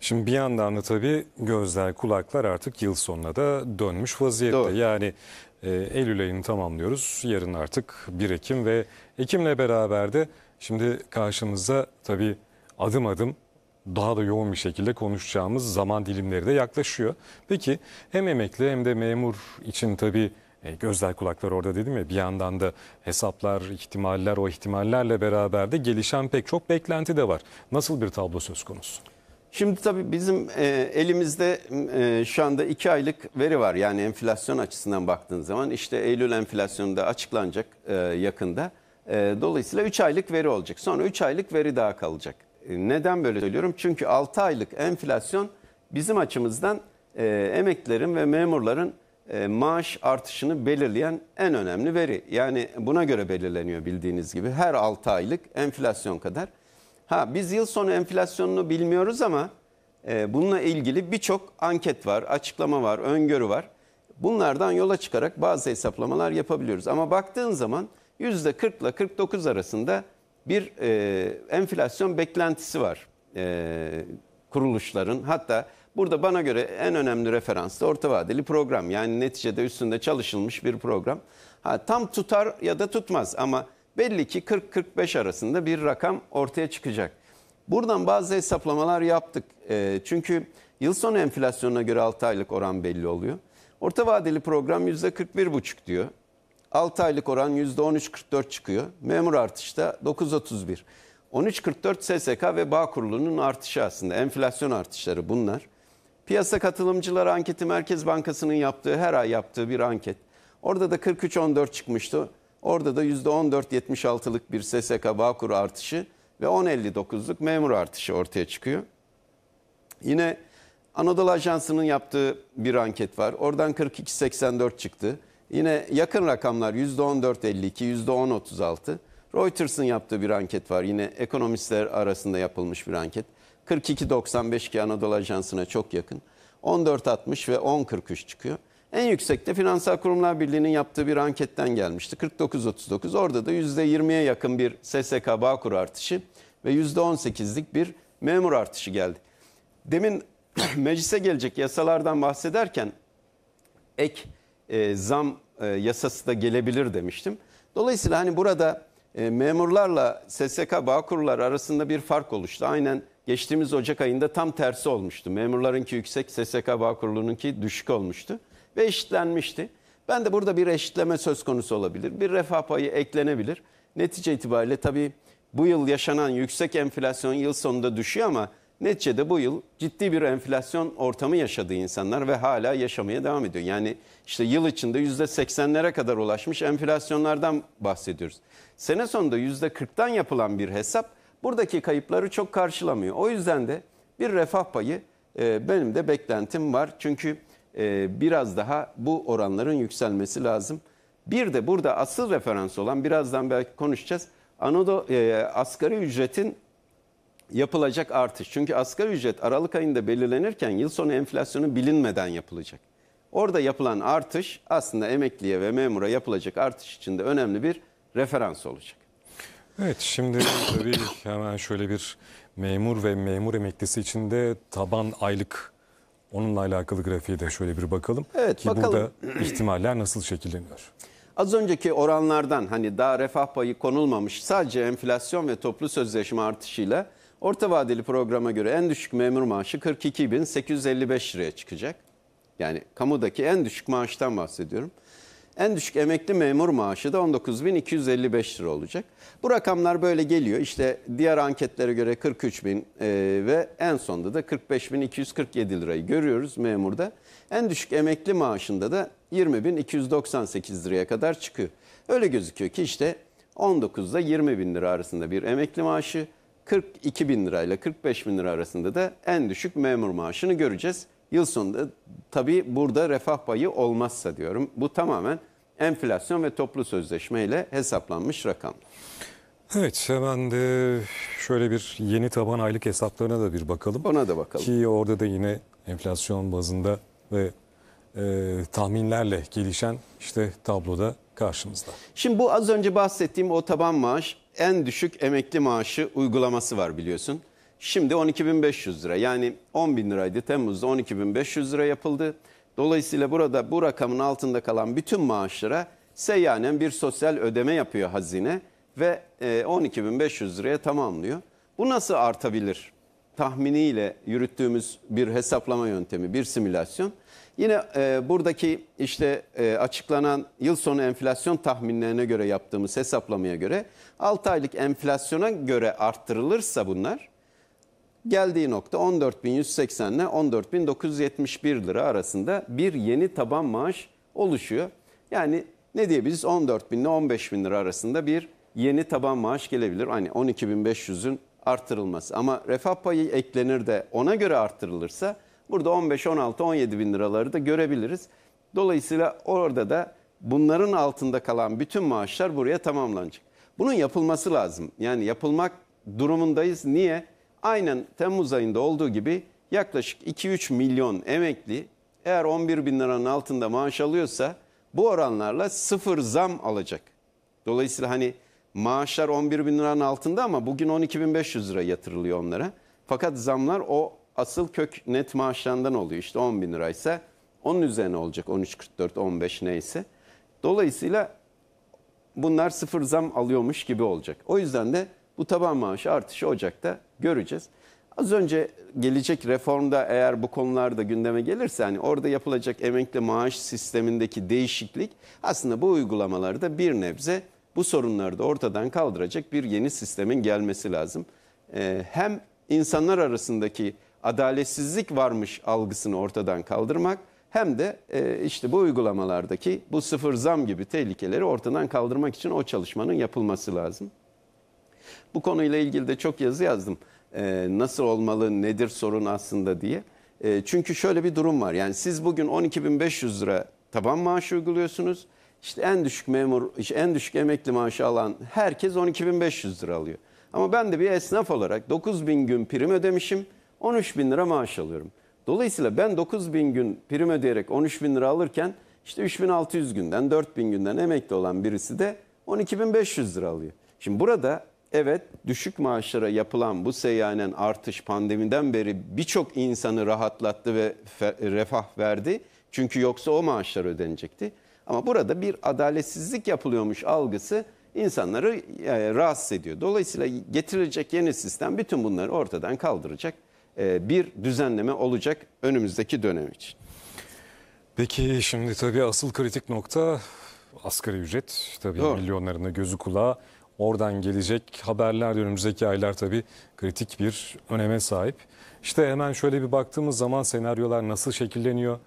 Şimdi bir yandan da tabii gözler, kulaklar artık yıl sonuna da dönmüş vaziyette. Doğru. Yani e, Eylül ayını tamamlıyoruz. Yarın artık 1 Ekim ve Ekim'le beraber de şimdi karşımızda tabii adım adım daha da yoğun bir şekilde konuşacağımız zaman dilimleri de yaklaşıyor. Peki hem emekli hem de memur için tabii e, gözler kulaklar orada dedim ya bir yandan da hesaplar, ihtimaller o ihtimallerle beraber de gelişen pek çok beklenti de var. Nasıl bir tablo söz konusu? Şimdi tabii bizim e, elimizde e, şu anda iki aylık veri var. Yani enflasyon açısından baktığın zaman işte Eylül enflasyonu da açıklanacak e, yakında. dolayısıyla üç aylık veri olacak. Sonra üç aylık veri daha kalacak. neden böyle söylüyorum? Çünkü altı aylık enflasyon bizim açımızdan emeklilerin ve memurların maaş artışını belirleyen en önemli veri. Yani buna göre belirleniyor bildiğiniz gibi her altı aylık enflasyon kadar. Ha biz yıl sonu enflasyonunu bilmiyoruz ama e, bununla ilgili birçok anket var, açıklama var, öngörü var. Bunlardan yola çıkarak bazı hesaplamalar yapabiliyoruz. Ama baktığın zaman %40 ile 49 arasında bir e, enflasyon beklentisi var e, kuruluşların. Hatta burada bana göre en önemli referans da orta vadeli program. Yani neticede üstünde çalışılmış bir program. Ha, tam tutar ya da tutmaz ama belli ki 40-45 arasında bir rakam ortaya çıkacak. Buradan bazı hesaplamalar yaptık. Ee, çünkü yıl sonu enflasyonuna göre 6 aylık oran belli oluyor. Orta vadeli program %41,5 diyor. 6 aylık oran %13,44 çıkıyor. Memur artışta 9,31. 13,44 SSK ve Bağ Kurulu'nun artışı aslında. Enflasyon artışları bunlar. Piyasa katılımcıları anketi Merkez Bankası'nın yaptığı, her ay yaptığı bir anket. Orada da 43,14 çıkmıştı. Orada da %14.76'lık bir SSK Bağkur artışı ve 10.59'luk memur artışı ortaya çıkıyor. Yine Anadolu Ajansı'nın yaptığı bir anket var. Oradan 42.84 çıktı. Yine yakın rakamlar %14.52, %10.36. Reuters'ın yaptığı bir anket var. Yine ekonomistler arasında yapılmış bir anket. 42.95 ki Anadolu Ajansı'na çok yakın. 14.60 ve 10.43 çıkıyor. En yüksekte Finansal Kurumlar Birliği'nin yaptığı bir anketten gelmişti. 49-39 orada da %20'ye yakın bir SSK Bağkur artışı ve %18'lik bir memur artışı geldi. Demin meclise gelecek yasalardan bahsederken ek e, zam e, yasası da gelebilir demiştim. Dolayısıyla hani burada e, memurlarla SSK Bağkurlar arasında bir fark oluştu. Aynen geçtiğimiz Ocak ayında tam tersi olmuştu. Memurlarınki yüksek, SSK Bağkurlu'nunki düşük olmuştu ve eşitlenmişti. Ben de burada bir eşitleme söz konusu olabilir. Bir refah payı eklenebilir. Netice itibariyle tabii bu yıl yaşanan yüksek enflasyon yıl sonunda düşüyor ama neticede bu yıl ciddi bir enflasyon ortamı yaşadığı insanlar ve hala yaşamaya devam ediyor. Yani işte yıl içinde yüzde seksenlere kadar ulaşmış enflasyonlardan bahsediyoruz. Sene sonunda yüzde kırktan yapılan bir hesap buradaki kayıpları çok karşılamıyor. O yüzden de bir refah payı e, benim de beklentim var. Çünkü ee, biraz daha bu oranların yükselmesi lazım. Bir de burada asıl referans olan birazdan belki konuşacağız. anodo e, asgari ücretin yapılacak artış. Çünkü asgari ücret Aralık ayında belirlenirken yıl sonu enflasyonu bilinmeden yapılacak. Orada yapılan artış aslında emekliye ve memura yapılacak artış için de önemli bir referans olacak. Evet şimdi tabii hemen şöyle bir memur ve memur emeklisi için de taban aylık Onunla alakalı grafiğe de şöyle bir bakalım. Evet, Ki bakalım. burada ihtimaller nasıl şekilleniyor? Az önceki oranlardan hani daha refah payı konulmamış sadece enflasyon ve toplu sözleşme artışıyla orta vadeli programa göre en düşük memur maaşı 42.855 liraya çıkacak. Yani kamudaki en düşük maaştan bahsediyorum. En düşük emekli memur maaşı da 19.255 lira olacak. Bu rakamlar böyle geliyor. İşte diğer anketlere göre 43 bin e, ve en sonda da 45.247 lirayı görüyoruz memurda. En düşük emekli maaşında da 20.298 liraya kadar çıkıyor. Öyle gözüküyor ki işte 19'da 20 bin lira arasında bir emekli maaşı, 42 bin lirayla 45 bin lira arasında da en düşük memur maaşını göreceğiz. Yıl sonunda tabii burada refah payı olmazsa diyorum. Bu tamamen enflasyon ve toplu sözleşme ile hesaplanmış rakam. Evet hemen de şöyle bir yeni taban aylık hesaplarına da bir bakalım. Ona da bakalım. Ki orada da yine enflasyon bazında ve e, tahminlerle gelişen işte tabloda karşımızda. Şimdi bu az önce bahsettiğim o taban maaş en düşük emekli maaşı uygulaması var biliyorsun. Şimdi 12.500 lira yani 10.000 liraydı Temmuz'da 12.500 lira yapıldı. Dolayısıyla burada bu rakamın altında kalan bütün maaşlara seyyanen bir sosyal ödeme yapıyor hazine ve 12.500 e, liraya tamamlıyor. Bu nasıl artabilir? Tahminiyle yürüttüğümüz bir hesaplama yöntemi, bir simülasyon. Yine e, buradaki işte e, açıklanan yıl sonu enflasyon tahminlerine göre yaptığımız hesaplamaya göre 6 aylık enflasyona göre arttırılırsa bunlar Geldiği nokta 14.180 ile 14.971 lira arasında bir yeni taban maaş oluşuyor. Yani ne diyebiliriz 14.000 ile 15.000 lira arasında bir yeni taban maaş gelebilir. Hani 12.500'ün artırılması ama refah payı eklenir de ona göre artırılırsa burada 15, 16, 17 bin liraları da görebiliriz. Dolayısıyla orada da bunların altında kalan bütün maaşlar buraya tamamlanacak. Bunun yapılması lazım. Yani yapılmak durumundayız. Niye? Aynen Temmuz ayında olduğu gibi yaklaşık 2-3 milyon emekli eğer 11 bin liranın altında maaş alıyorsa bu oranlarla sıfır zam alacak. Dolayısıyla hani maaşlar 11 bin liranın altında ama bugün 12.500 lira yatırılıyor onlara. Fakat zamlar o asıl kök net maaşlarından oluyor. İşte 10 bin liraysa onun üzerine olacak 13, 13.44, 15 neyse. Dolayısıyla bunlar sıfır zam alıyormuş gibi olacak. O yüzden de bu taban maaşı artışı Ocak'ta göreceğiz. Az önce gelecek reformda eğer bu konularda gündeme gelirse hani orada yapılacak emekli maaş sistemindeki değişiklik aslında bu uygulamalarda bir nebze bu sorunları da ortadan kaldıracak bir yeni sistemin gelmesi lazım. Ee, hem insanlar arasındaki adaletsizlik varmış algısını ortadan kaldırmak hem de e, işte bu uygulamalardaki bu sıfır zam gibi tehlikeleri ortadan kaldırmak için o çalışmanın yapılması lazım. Bu konuyla ilgili de çok yazı yazdım. E, nasıl olmalı, nedir sorun aslında diye. E, çünkü şöyle bir durum var. Yani siz bugün 12.500 lira taban maaşı uyguluyorsunuz. İşte en düşük memur, işte en düşük emekli maaşı alan herkes 12.500 lira alıyor. Ama ben de bir esnaf olarak 9.000 gün prim ödemişim, 13.000 lira maaş alıyorum. Dolayısıyla ben 9.000 gün prim ödeyerek 13.000 lira alırken işte 3600 günden 4000 günden emekli olan birisi de 12500 lira alıyor. Şimdi burada Evet düşük maaşlara yapılan bu seyyanen artış pandemiden beri birçok insanı rahatlattı ve refah verdi. Çünkü yoksa o maaşlar ödenecekti. Ama burada bir adaletsizlik yapılıyormuş algısı insanları e, rahatsız ediyor. Dolayısıyla getirilecek yeni sistem bütün bunları ortadan kaldıracak e, bir düzenleme olacak önümüzdeki dönem için. Peki şimdi tabii asıl kritik nokta asgari ücret. Tabii Doğru. milyonların gözü kulağı. Oradan gelecek haberler de önümüzdeki aylar tabii kritik bir öneme sahip. İşte hemen şöyle bir baktığımız zaman senaryolar nasıl şekilleniyor?